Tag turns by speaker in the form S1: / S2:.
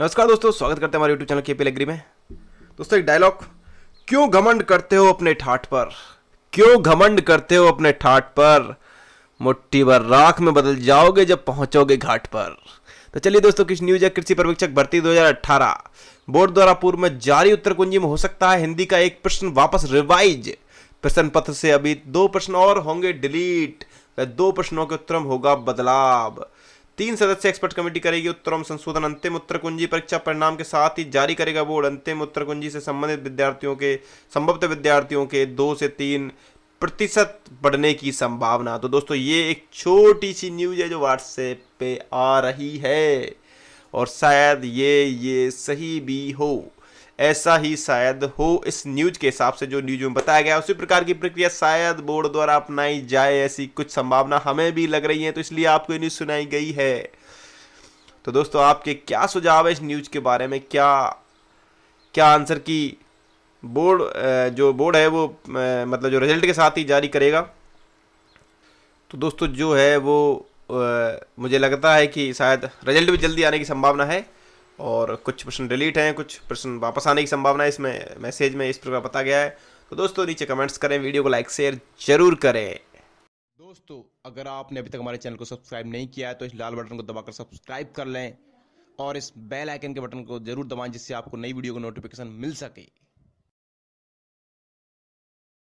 S1: नमस्कार दोस्तों स्वागत करते हैं हमारे यूट्यूब चैनल के पी लेग्री में दोस्तों एक डायलॉग क्यों घमंड करते हो अपने ठाट पर क्यों घमंड करते हो अपने ठाट पर मुट्ठी भर राख में बदल जाओगे जब पहुंचोगे घाट पर तो चलिए दोस्तों किस न्यूज है कृषि पर्यवेक्षक भर्ती 2018 बोर्ड द्वारा पूर्व में जारी उत्तर कुंजी में हो सकता है हिंदी का एक प्रश्न वापस रिवाइज प्रश्न पत्र से अभी दो प्रश्न और होंगे डिलीट तो दो प्रश्नों के उत्तर होगा बदलाव तीन सदस्य एक्सपर्ट कमेटी करेगी उत्तर एवं संशोधन अंतिम उत्तर कुंजी परीक्षा परिणाम के साथ ही जारी करेगा बोर्ड अंतिम उत्तर कुंजी से संबंधित विद्यार्थियों के संभवतः विद्यार्थियों के दो से तीन प्रतिशत बढ़ने की संभावना तो दोस्तों ये एक छोटी सी न्यूज है जो व्हाट्सएप पे आ रही है और शायद ये ये सही भी हो ऐसा ही शायद हो इस न्यूज के हिसाब से जो न्यूज में बताया गया उसी प्रकार की प्रक्रिया शायद बोर्ड द्वारा अपनाई जाए ऐसी कुछ संभावना हमें भी लग रही है तो इसलिए आपको न्यूज सुनाई गई है तो दोस्तों आपके क्या सुझाव है इस न्यूज के बारे में क्या क्या आंसर की बोर्ड जो बोर्ड है वो मतलब जो रिजल्ट के साथ ही जारी करेगा तो दोस्तों जो है वो मुझे लगता है कि शायद रिजल्ट भी जल्दी आने की संभावना है और कुछ प्रश्न डिलीट हैं कुछ प्रश्न वापस आने की संभावना है इसमें मैसेज में इस प्रकार बताया गया है तो दोस्तों नीचे कमेंट्स करें वीडियो को लाइक शेयर जरूर करें
S2: दोस्तों अगर आपने अभी तक हमारे चैनल को सब्सक्राइब नहीं किया है तो इस लाल बटन को दबाकर सब्सक्राइब कर लें और इस बेल आइकन के बटन को जरूर दबाएं जिससे आपको नई वीडियो का नोटिफिकेशन मिल सके